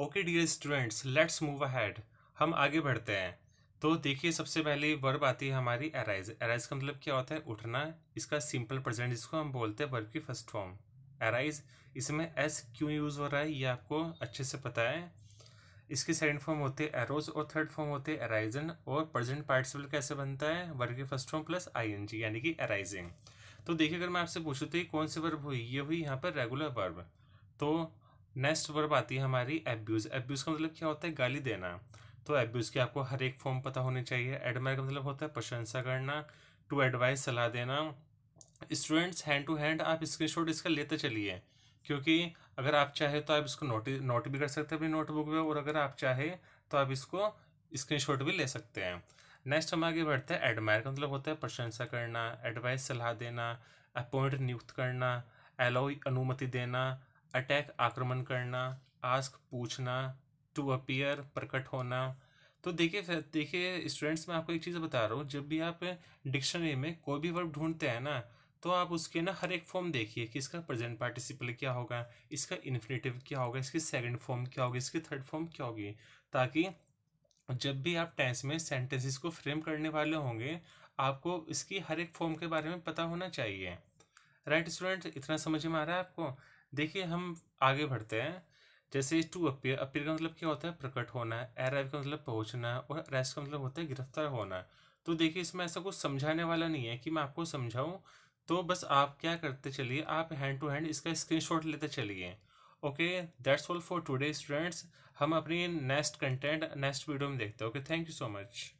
okay dear students let's move ahead हम आगे बढ़ते हैं तो देखिए सबसे पहले वर्ब आती है हमारी अराइज अराइज का मतलब क्या होता है उठना इसका सिंपल प्रेजेंट जिसको हम बोलते हैं वर्ब की फर्स्ट फॉर्म अराइज इसमें एस क्यों यूज़ हो रहा है ये आपको अच्छे से पता है इसके सेकेंड फॉर्म होते हैं एरोज और थर्ड फॉर्म होते हैं अराइजन और प्रेजेंट पार्टिसिपल कैसे बनता है वर्ग के फर्स्ट फॉर्म प्लस आईएनजी यानी कि अराइजिंग तो देखिए अगर मैं आपसे पूछूँ तो ये कौन सी वर्ब हुई ये हुई यहाँ पर रेगुलर वर्ब तो नेक्स्ट वर्ब आती है हमारी एब्यूज़ एब्यूज़ का मतलब क्या होता है गाली देना तो एब्यूज़ की आपको हर एक फॉर्म पता होनी चाहिए एडमायर का मतलब होता है प्रशंसा करना टू एडवाइस सलाह देना स्टूडेंट्स हैंड टू हैंड आप स्क्रीनशॉट इसका लेते चलिए क्योंकि अगर आप चाहे तो आप इसको नोट नोट भी कर सकते हैं अपनी नोटबुक में और अगर आप चाहे तो आप इसको स्क्रीनशॉट भी ले सकते हैं नेक्स्ट हम आगे बढ़ते हैं एडमायर का मतलब होता है प्रशंसा करना एडवाइस सलाह देना अपॉइंट नियुक्त करना एलाउ अनुमति देना अटैक आक्रमण करना आस्क पूछना टू अपीयर प्रकट होना तो देखिए देखिए स्टूडेंट्स मैं आपको एक चीज़ बता रहा हूँ जब भी आप डिक्शनरी में कोई भी वर्ब ढूंढते हैं ना तो आप उसके ना हर एक फॉर्म देखिए कि इसका प्रेजेंट पार्टिसिपल क्या होगा इसका इन्फिनेटिव क्या होगा इसकी सेकंड फॉर्म क्या होगी इसकी थर्ड फॉर्म क्या होगी ताकि जब भी आप टेंस में सेंटेंसेस को फ्रेम करने वाले होंगे आपको इसकी हर एक फॉर्म के बारे में पता होना चाहिए राइट right, स्टूडेंट इतना समझ में आ रहा है आपको देखिए हम आगे बढ़ते हैं जैसे टू अपीयर अपीयर का मतलब क्या होता है प्रकट होना एराइव का मतलब पहुंचना और अरेस्ट का मतलब होता है गिरफ्तार होना तो देखिए इसमें ऐसा कुछ समझाने वाला नहीं है कि मैं आपको समझाऊँ तो बस आप क्या करते चलिए आप हैंड टू हैंड इसका स्क्रीनशॉट लेते चलिए okay that's all for today students हम अपनी नेक्स्ट कंटेंट नेक्स्ट वीडियो में देखते हैं okay thank you so much